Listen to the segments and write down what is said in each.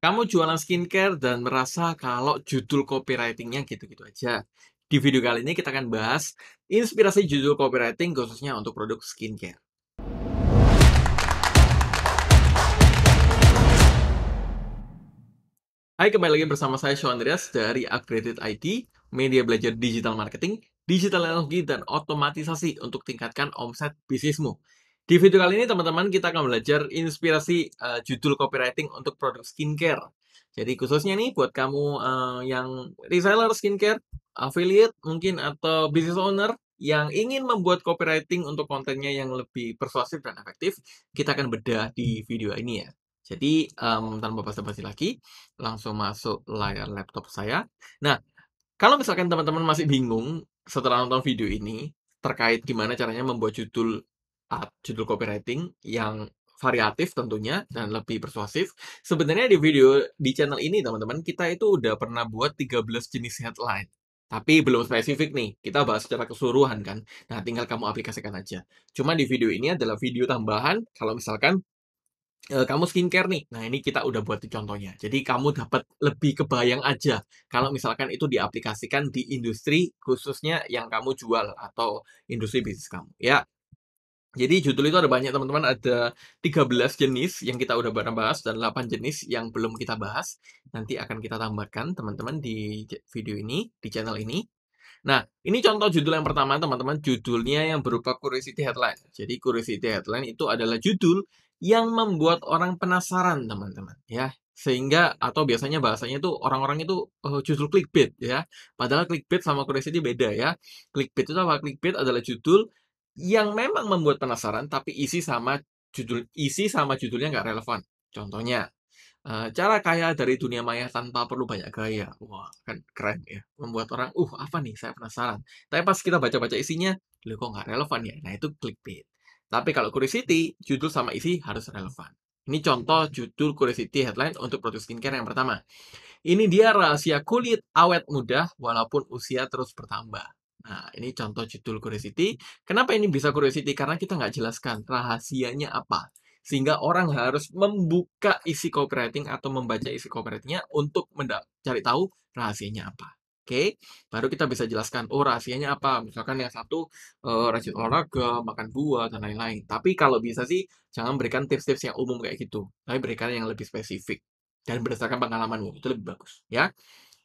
Kamu jualan skincare dan merasa kalau judul copywritingnya gitu-gitu aja. Di video kali ini kita akan bahas inspirasi judul copywriting khususnya untuk produk skincare. Hai, kembali lagi bersama saya Sean Andreas dari Upgraded IT, media belajar digital marketing, digital teknologi, dan otomatisasi untuk tingkatkan omset bisnismu. Di video kali ini teman-teman kita akan belajar inspirasi uh, judul copywriting untuk produk skincare. Jadi khususnya nih buat kamu uh, yang reseller skincare, affiliate mungkin atau business owner yang ingin membuat copywriting untuk kontennya yang lebih persuasif dan efektif, kita akan bedah di video ini ya. Jadi um, tanpa basa-basi lagi, langsung masuk layar laptop saya. Nah, kalau misalkan teman-teman masih bingung setelah nonton video ini terkait gimana caranya membuat judul uh, judul copywriting yang variatif tentunya dan lebih persuasif. Sebenarnya di video di channel ini teman-teman kita itu udah pernah buat 13 jenis headline. Tapi belum spesifik nih, kita bahas secara keseluruhan kan. Nah, tinggal kamu aplikasikan aja. Cuma di video ini adalah video tambahan kalau misalkan eh, kamu skincare nih. Nah, ini kita udah buat contohnya. Jadi kamu dapat lebih kebayang aja kalau misalkan itu diaplikasikan di industri khususnya yang kamu jual atau industri bisnis kamu. Ya, jadi judul itu ada banyak teman-teman, ada 13 jenis yang kita udah pernah bahas dan 8 jenis yang belum kita bahas. Nanti akan kita tambahkan teman-teman di video ini, di channel ini. Nah, ini contoh judul yang pertama teman-teman, judulnya yang berupa curiosity headline. Jadi curiosity headline itu adalah judul yang membuat orang penasaran teman-teman ya sehingga atau biasanya bahasanya itu orang-orang itu uh, eh, judul clickbait ya padahal clickbait sama curiosity beda ya clickbait itu apa clickbait adalah judul yang memang membuat penasaran tapi isi sama judul isi sama judulnya nggak relevan. Contohnya, eh, cara kaya dari dunia maya tanpa perlu banyak gaya. Wah, kan keren ya. Membuat orang, uh apa nih, saya penasaran. Tapi pas kita baca-baca isinya, loh kok nggak relevan ya? Nah itu clickbait. Tapi kalau curiosity, judul sama isi harus relevan. Ini contoh judul curiosity headline untuk produk skincare yang pertama. Ini dia rahasia kulit awet mudah walaupun usia terus bertambah. Nah, ini contoh judul curiosity. Kenapa ini bisa curiosity? Karena kita nggak jelaskan rahasianya apa. Sehingga orang harus membuka isi copywriting atau membaca isi copywritingnya untuk mencari tahu rahasianya apa. Oke, baru kita bisa jelaskan, oh rahasianya apa. Misalkan yang satu uh, rajin olahraga, makan buah, dan lain-lain. Tapi kalau bisa sih, jangan berikan tips-tips yang umum kayak gitu. Tapi berikan yang lebih spesifik. Dan berdasarkan pengalamanmu, itu lebih bagus. ya.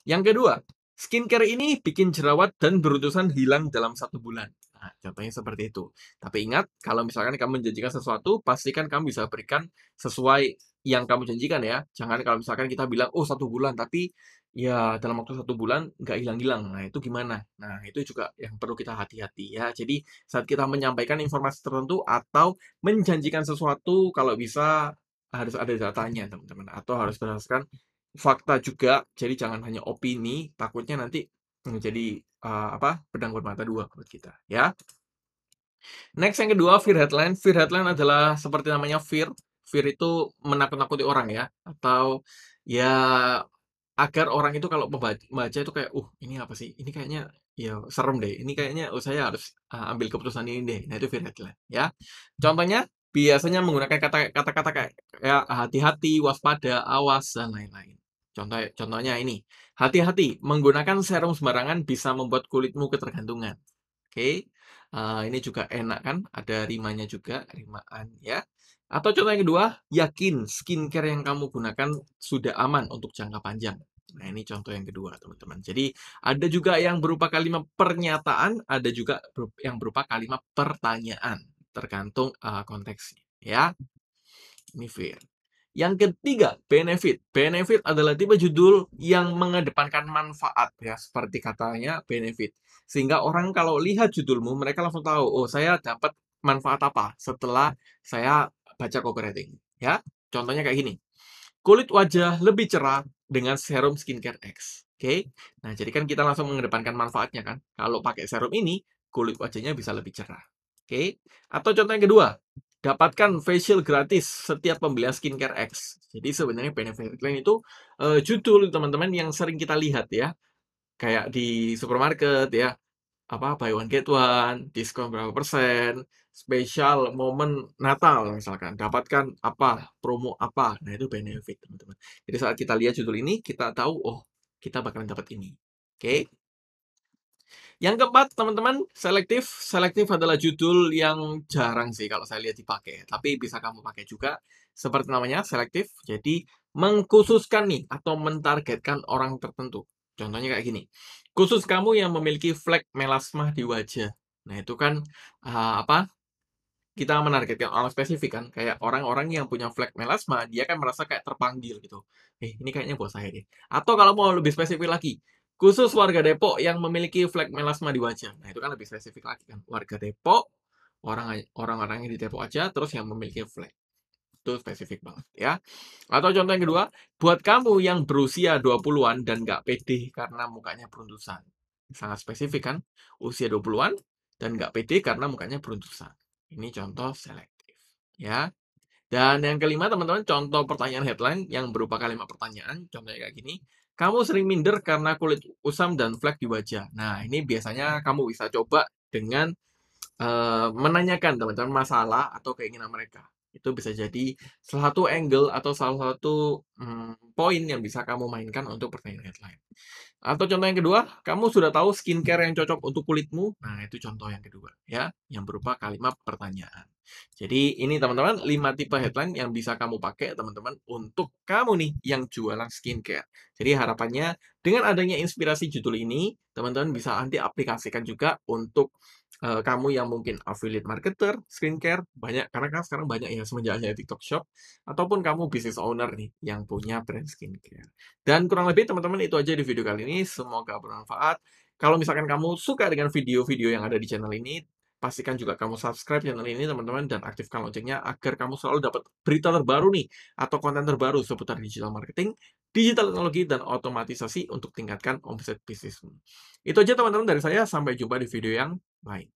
Yang kedua, Skincare ini bikin jerawat dan berutusan hilang dalam satu bulan. Nah, contohnya seperti itu. Tapi ingat, kalau misalkan kamu menjanjikan sesuatu, pastikan kamu bisa berikan sesuai yang kamu janjikan ya. Jangan kalau misalkan kita bilang, oh satu bulan, tapi ya dalam waktu satu bulan nggak hilang-hilang. Nah, itu gimana? Nah, itu juga yang perlu kita hati-hati ya. Jadi, saat kita menyampaikan informasi tertentu atau menjanjikan sesuatu, kalau bisa harus ada datanya, teman-teman. Atau harus berdasarkan fakta juga jadi jangan hanya opini takutnya nanti menjadi hmm, uh, eh, apa pedang bermata dua buat kita ya next yang kedua fear headline fear headline adalah seperti namanya fear fear itu menakut-nakuti orang ya atau ya agar orang itu kalau membaca itu kayak uh ini apa sih ini kayaknya ya serem deh ini kayaknya oh, saya harus uh, ambil keputusan ini deh nah itu fear headline ya contohnya biasanya menggunakan kata-kata kayak ya, hati-hati, waspada, awas, dan lain-lain. Contoh, contohnya ini, hati-hati menggunakan serum sembarangan bisa membuat kulitmu ketergantungan. Oke, okay? uh, eh, ini juga enak kan, ada rimanya juga, rimaan ya. Atau contoh yang kedua, yakin skincare yang kamu gunakan sudah aman untuk jangka panjang. Nah, ini contoh yang kedua, teman-teman. Jadi, ada juga yang berupa kalimat pernyataan, ada juga yang berupa kalimat pertanyaan, tergantung uh, konteksnya, ya. Ini fair. Yang ketiga, benefit. Benefit adalah tipe judul yang mengedepankan manfaat ya, seperti katanya benefit. Sehingga orang kalau lihat judulmu, mereka langsung tahu, oh saya dapat manfaat apa setelah saya baca copywriting. Ya, contohnya kayak gini. Kulit wajah lebih cerah dengan serum skincare X. Oke, okay? nah jadi kan kita langsung mengedepankan manfaatnya kan. Kalau pakai serum ini, kulit wajahnya bisa lebih cerah. Oke, okay? atau contoh yang kedua, dapatkan facial gratis setiap pembelian skincare X. Jadi sebenarnya benefit lain itu uh, judul teman-teman yang sering kita lihat ya. Kayak di supermarket ya, apa buy one get one, diskon berapa persen, special momen Natal misalkan, dapatkan apa, promo apa. Nah, itu benefit, teman-teman. Jadi saat kita lihat judul ini, kita tahu oh, kita bakalan dapat ini. Oke. Okay? Yang keempat, teman-teman, selektif. Selektif adalah judul yang jarang sih kalau saya lihat dipakai. Tapi bisa kamu pakai juga. Seperti namanya, selektif. Jadi, mengkhususkan nih atau mentargetkan orang tertentu. Contohnya kayak gini. Khusus kamu yang memiliki flek melasma di wajah. Nah, itu kan uh, apa? Kita menargetkan orang spesifik kan. Kayak orang-orang yang punya flek melasma, dia kan merasa kayak terpanggil gitu. Eh, ini kayaknya buat saya deh. Atau kalau mau lebih spesifik lagi, Khusus warga Depok yang memiliki flek melasma di wajah. Nah, itu kan lebih spesifik lagi kan. Warga Depok, orang orang yang di Depok aja terus yang memiliki flek. Itu spesifik banget ya. Atau contoh yang kedua, buat kamu yang berusia 20-an dan nggak pede karena mukanya beruntusan. Sangat spesifik kan? Usia 20-an dan nggak pede karena mukanya beruntusan. Ini contoh selektif. Ya, dan yang kelima, teman-teman, contoh pertanyaan headline yang berupa kalimat pertanyaan, contohnya kayak gini. Kamu sering minder karena kulit usam dan flek di wajah. Nah, ini biasanya kamu bisa coba dengan uh, menanyakan teman-teman masalah atau keinginan mereka. Itu bisa jadi salah satu angle atau salah satu hmm, poin yang bisa kamu mainkan untuk pertanyaan headline. Atau contoh yang kedua, kamu sudah tahu skincare yang cocok untuk kulitmu. Nah, itu contoh yang kedua ya, yang berupa kalimat pertanyaan. Jadi ini teman-teman lima tipe headline yang bisa kamu pakai teman-teman untuk kamu nih yang jualan skincare. Jadi harapannya dengan adanya inspirasi judul ini, teman-teman bisa nanti aplikasikan juga untuk kamu yang mungkin affiliate marketer, skincare, banyak karena kan sekarang banyak yang semenjak TikTok Shop ataupun kamu business owner nih yang punya brand skincare. Dan kurang lebih teman-teman itu aja di video kali ini, semoga bermanfaat. Kalau misalkan kamu suka dengan video-video yang ada di channel ini, pastikan juga kamu subscribe channel ini teman-teman dan aktifkan loncengnya agar kamu selalu dapat berita terbaru nih atau konten terbaru seputar digital marketing, digital teknologi dan otomatisasi untuk tingkatkan omset bisnismu. Itu aja teman-teman dari saya sampai jumpa di video yang Bye.